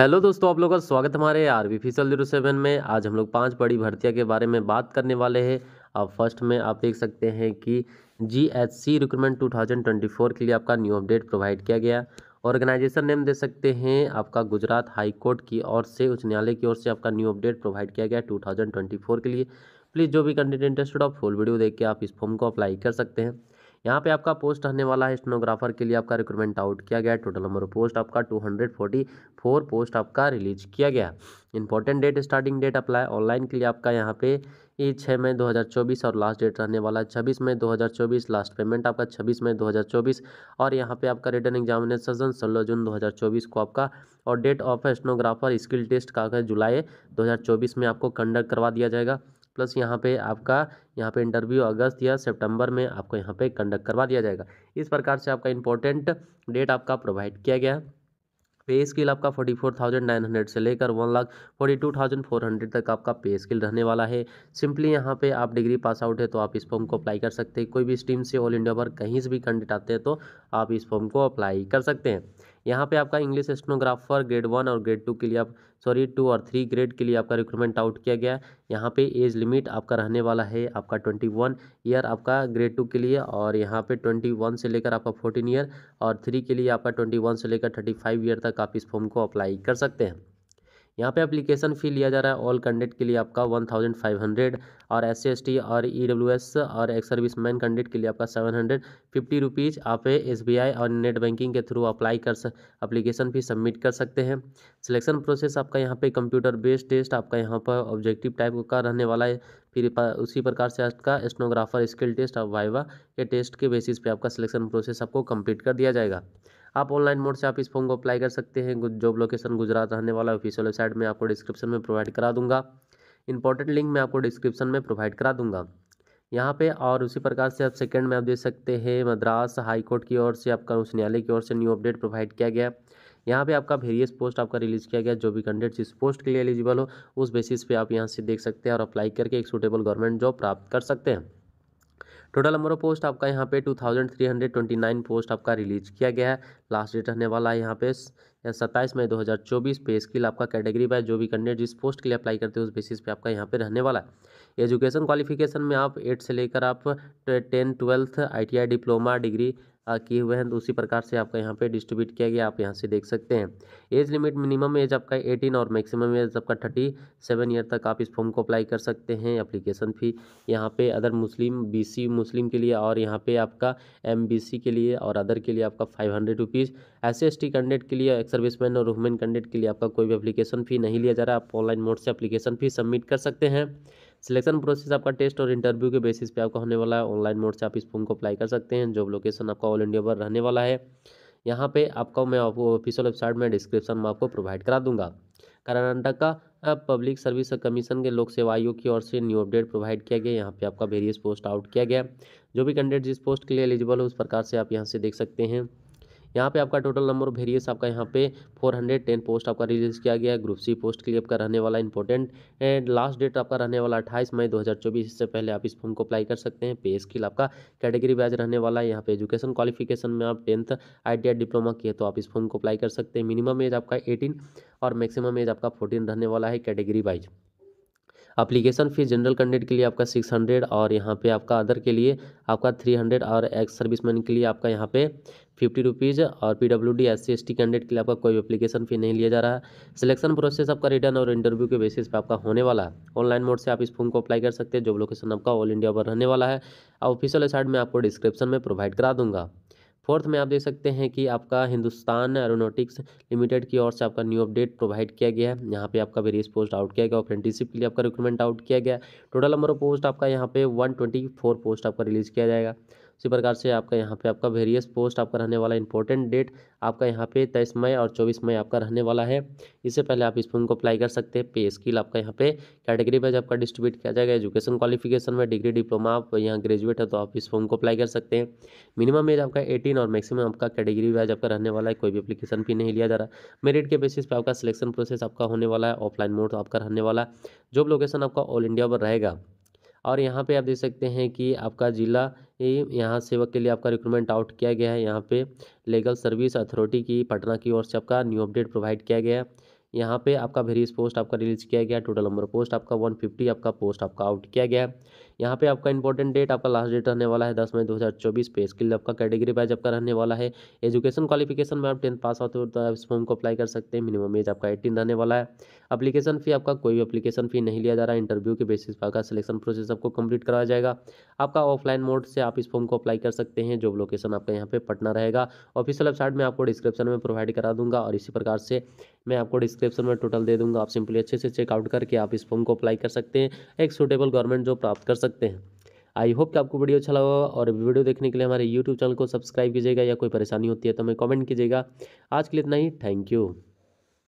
hello दोस्तों आप लोगों का स्वागत हमारे R B Faisal zero seven में आज हम लोग पांच बड़ी भर्तियां के बारे में बात करने वाले हैं अब फर्स्ट में आप देख सकते हैं कि G H C recruitment two thousand twenty four के लिए आपका न्यू अपडेट प्रोवाइड किया गया ऑर्गेनाइजेशन नेम दे सकते हैं आपका गुजरात हाई कोर्ट की ओर से उच्च न्यायालय की ओर से आपका न्यू अपडेट प्रोवाइड किया गया टू थाउजेंड ट्वेंटी फोर के लिए प्लीज़ जो भी कंटेंट इंटरेस्टेड आप फुल वीडियो देख के आप इस फॉर्म को अप्लाई कर सकते हैं यहाँ पे आपका पोस्ट रहने वाला है स्टेनोग्राफर के लिए आपका रिक्रूटमेंट आउट किया गया टोटल नंबर ऑफ पोस्ट आपका two hundred forty four post आपका रिलीज किया गया important date starting date apply online के लिए आपका यहाँ पे ये छः मई दो हज़ार चौबीस और लास्ट डेट रहने वाला है छब्बीस मई दो हज़ार चौबीस लास्ट पेमेंट आपका छब्बीस मई दो हज़ार चौबीस और यहाँ पे आपका रिटर्न एग्जामिनेशन सोलह जून दो हज़ार चौबीस को आपका और date of stenographer skill test का जुलाई दो हज़ार चौबीस में आपको कंडक्ट करवा दिया जाएगा प्लस यहाँ पे आपका यहाँ पे इंटरव्यू अगस्त या सितंबर में आपको यहाँ पे कंडक्ट करवा दिया जाएगा इस प्रकार से आपका इंपॉर्टेंट डेट आपका प्रोवाइड किया गया पे स्किल आपका forty four thousand nine hundred से लेकर one lakh forty two thousand four hundred तक आपका पे स्किल रहने वाला है सिंपली यहाँ पे आप डिग्री पास आउट है तो आप इस फॉर्म को अप्लाई कर सकते हैं कोई भी स्ट्रीम से ऑल इंडिया पर कहीं से भी कैंडिडेट आते हैं तो आप इस फॉर्म को अप्लाई कर सकते हैं यहाँ पे आपका इंग्लिश स्टेनोग्राफर ग्रेड वन और ग्रेड टू के लिए आप सॉरी टू और थ्री ग्रेड के लिए आपका रिक्रूटमेंट आउट किया गया है यहाँ पे एज लिमिट आपका रहने वाला है आपका ट्वेंटी वन ईयर आपका ग्रेड टू के लिए और यहाँ पे ट्वेंटी वन से लेकर आपका फोर्टीन ईयर और थ्री के लिए आपका ट्वेंटी वन से लेकर थर्टी फाइव ईयर तक आप इस फॉर्म को अप्लाई कर सकते हैं यहाँ पे एप्लीकेशन फ़ी लिया जा रहा है ऑल कैंडिडेट के लिए आपका वन थाउजेंड फाइव हंड्रेड और एस सी और ई डब्ल्यू एस और एक सर्विस मैन कैंडिडेट के लिए आपका सेवन हंड्रेड फिफ्टी रुपीज़ आप एस बी आई और नेट बैंकिंग के थ्रू अप्लाई कर अप्लीकेशन फ़ी सबमिट कर सकते हैं सिलेक्शन प्रोसेस आपका यहाँ पे कंप्यूटर बेस्ड टेस्ट आपका यहाँ पर ऑब्जेक्टिव टाइप का रहने वाला है फिर उसी प्रकार से आपका स्नोग्राफर स्किल टेस्ट और वाइवा के टेस्ट के बेसिस पर आपका सिलेक्शन प्रोसेस आपको कम्प्लीट कर दिया जाएगा आप ऑनलाइन मोड से आप इस फॉर्म को अप्लाई कर सकते हैं जॉब लोकेशन गुजरात रहने वाला ऑफिशियल वेबसाइट में आपको डिस्क्रिप्शन में प्रोवाइड करा दूंगा इंपॉर्टेंट लिंक मैं आपको डिस्क्रिप्शन में प्रोवाइड करा दूंगा यहाँ पे और उसी प्रकार से आप सेकंड में आप देख सकते हैं मद्रास हाई कोर्ट की ओर से आपका उच्च न्यायालय की ओर से न्यू अपडेट प्रोवाइड किया गया यहाँ पे आपका वेरियस पोस्ट आपका रिलीज़ किया गया जो भी कैंडिडेट इस पोस्ट के लिए एलिजिबल हो उस बेसिस पे आप यहाँ से देख सकते हैं और अप्लाई करके एक सूटेबल गवर्नमेंट जॉब प्राप्त कर सकते हैं टोटल नंबर ऑफ पोस्ट आपका यहाँ पे two thousand three hundred twenty nine post आपका रिलीज किया गया है लास्ट डेट रहने वाला है यहाँ पे सत्ताईस मई दो हज़ार चौबीस पे स्किल आपका कैटेगरी वाइज जो भी कैंडिडेट जिस पोस्ट के लिए अप्लाई करते हैं उस बेसिस पे आपका यहाँ पे रहने वाला है एजुकेशन क्वालिफिकेशन में आप एट से लेकर आप ten twelfth I diploma degree किए हुए हैं तो उसी प्रकार से आपका यहाँ पे डिस्ट्रीब्यूट किया गया आप यहाँ से देख सकते हैं एज लिमिट मिनिमम एज आपका एटीन और मैक्सिमम एज आपका थर्टी सेवन ईयर तक आप इस फॉर्म को अप्लाई कर सकते हैं अप्लीकेशन फ़ी यहाँ पे अदर मुस्लिम बीसी मुस्लिम के लिए और यहाँ पे आपका एम के लिए और अदर के लिए आपका five hundred rupees S candidate के लिए सर्विस सर्विसमैन और वुमेन कैंडिडेट के लिए आपका कोई भी अपलीकेशन फ़ी नहीं लिया जा रहा आप ऑनलाइन मोड से अपलीकेशन फ़ी सबमिट कर सकते हैं सिलेक्शन प्रोसेस आपका टेस्ट और इंटरव्यू के बेसिस पे आपका होने वाला है ऑनलाइन मोड से आप इस फॉर्म को अप्लाई कर सकते हैं जॉब लोकेशन आपका ऑल इंडिया पर रहने वाला है यहाँ पे आपका मैं आपको ऑफिशियल वेबसाइट में डिस्क्रिप्शन में आपको प्रोवाइड करा दूंगा कर्नाटका पब्लिक सर्विस कमीशन के लोक सेवा आयोग की ओर से न्यू अपडेट प्रोवाइड किया गया यहाँ पे आपका वेरियस पोस्ट आउट किया गया जो भी कैंडिडेट जिस पोस्ट के लिए एलिजिबल हो उस प्रकार से आप यहाँ से देख सकते हैं यहाँ पे आपका टोटल नंबर ऑफ वेरियस आपका यहाँ पे 410 पोस्ट आपका रिलीज किया गया है ग्रुप सी पोस्ट के लिए आपका रहने वाला इंपॉर्टेंट एंड लास्ट डेट आपका रहने वाला अट्ठाईस मई 2024 इससे पहले आप इस फॉर्म को अप्लाई कर सकते हैं पे स्किल आपका कैटेगरी वाइज रहने वाला है यहाँ पे एजुकेशन क्वालिफिकेशन में आप टेंथ आई डिप्लोमा किए तो आप इस फॉर्म को अप्लाई कर सकते हैं मिनिमम एज आपका एटीन और मैक्सिमम एज आपका फोर्टीन रहने वाला है category wise application fees general candidate के लिए आपका सिक्स हंड्रेड और यहाँ पे आपका अदर के लिए आपका थ्री हंड्रेड और एक्स सर्विसमैन के लिए आपका यहाँ पे फिफ्टी रुपीज़ और P W D S C S T candidate के लिए आपका कोई अप्लीकेशन फ़ी नहीं लिया जा रहा है सिलेक्शन प्रोसेस आपका रिटर्न और इंटरव्यू के बेसिस पे आपका होने वाला है ऑनलाइन मोड से आप इस फॉर्म को अप्लाई कर सकते हैं जॉब लोकेशन आपका ऑल इंडिया पर रहने वाला है ऑफिशियल साइट में आपको डिस्क्रिप्शन में प्रोवाइड करा दूंगा फोर्थ में आप देख सकते हैं कि आपका हिंदुस्तान एरोनोटिक्स लिमिटेड की ओर से आपका न्यू अपडेट प्रोवाइड किया गया है यहाँ पे आपका वेरियस पोस्ट आउट किया गया अप्रेंटिसिप के लिए आपका रिक्रूटमेंट आउट किया गया टोटल नंबर ऑफ पोस्ट आपका यहाँ पे वन पोस्ट आपका रिलीज़ किया जाएगा इसी प्रकार से आपका यहाँ पे आपका वेरियस पोस्ट आपका रहने वाला इंपॉर्टेंट डेट आपका यहाँ पे तेईस मई और चौबीस मई आपका रहने वाला है इससे पहले आप इस फॉर्म को अप्लाई कर सकते हैं पे स्किल आपका यहाँ पे कैटेगरी वाइज आपका डिस्ट्रीब्यूट किया जाएगा एजुकेशन क्वालिफिकेशन में डिग्री डिप्लोमा आप यहाँ ग्रेजुएट है तो आप इस फॉर्म को अप्लाई कर सकते हैं मिनिमम एज आपका एटीन और मैक्सिमम आपका कैटेगरी वाइज आपका रहने वाला है कोई भी अपलीकेशन फी नहीं लिया जा रहा मेरिट के बेसिस पर आपका सिलेक्शन प्रोसेस आपका होने वाला है ऑफलाइन मोड तो आपका रहने वाला जॉब लोकेशन आपका ऑल इंडिया पर रहेगा और यहाँ पे आप देख सकते हैं कि आपका ज़िला यहाँ सेवक के लिए आपका रिक्रूटमेंट आउट किया गया है यहाँ पे लीगल सर्विस अथॉरिटी की पटना की ओर से आपका न्यू अपडेट प्रोवाइड किया गया है यहाँ पे आपका वेरियस पोस्ट आपका रिलीज किया गया टोटल नंबर पोस्ट आपका वन आपका पोस्ट आपका आउट किया गया यहाँ पे आपका इंपॉर्टेंट डेट आपका लास्ट डेट रहने वाला है दस मई दो हज़ार चौबीस पे स्किल आपका कैटेगरी वाइज आपका रहने वाला है एजुकेशन क्वालिफिकेशन में आप टेंथ पास होते हो तो आप इस फॉर्म को अप्लाई कर सकते हैं मिनिमम एज आपका एटीन रहने वाला है अपलीकेशन फ़ी आपका कोई भी अपलीकेशन फ़ी नहीं लिया जा रहा है इंटरव्यू के बेसिस पर आपका सिलेक्शन प्रोसेस आपको कंप्लीट करवाया जाएगा आपका ऑफलाइन मोड से आप इस फॉर्म को अप्लाई कर सकते हैं जॉब लोकेशन आपका यहाँ पे पटना रहेगा ऑफिशियल वेबसाइट में आपको डिस्क्रिप्शन में प्रोवाइड करा दूंगा और इसी प्रकार से मैं आपको डिस्क्रिप्शन में टोटल दे दूंगा आप सिंपली अच्छे से चेकआउट करके आप इस फॉर्म को अप्लाई कर सकते हैं एक सूटेबल गवर्नमेंट जॉब प्राप्त कर सकते सकते हैं आई होप कि आपको वीडियो अच्छा लगा होगा और वीडियो देखने के लिए हमारे यूट्यूब चैनल को सब्सक्राइब कीजिएगा या कोई परेशानी होती है तो हमें कमेंट कीजिएगा आज के लिए इतना ही थैंक यू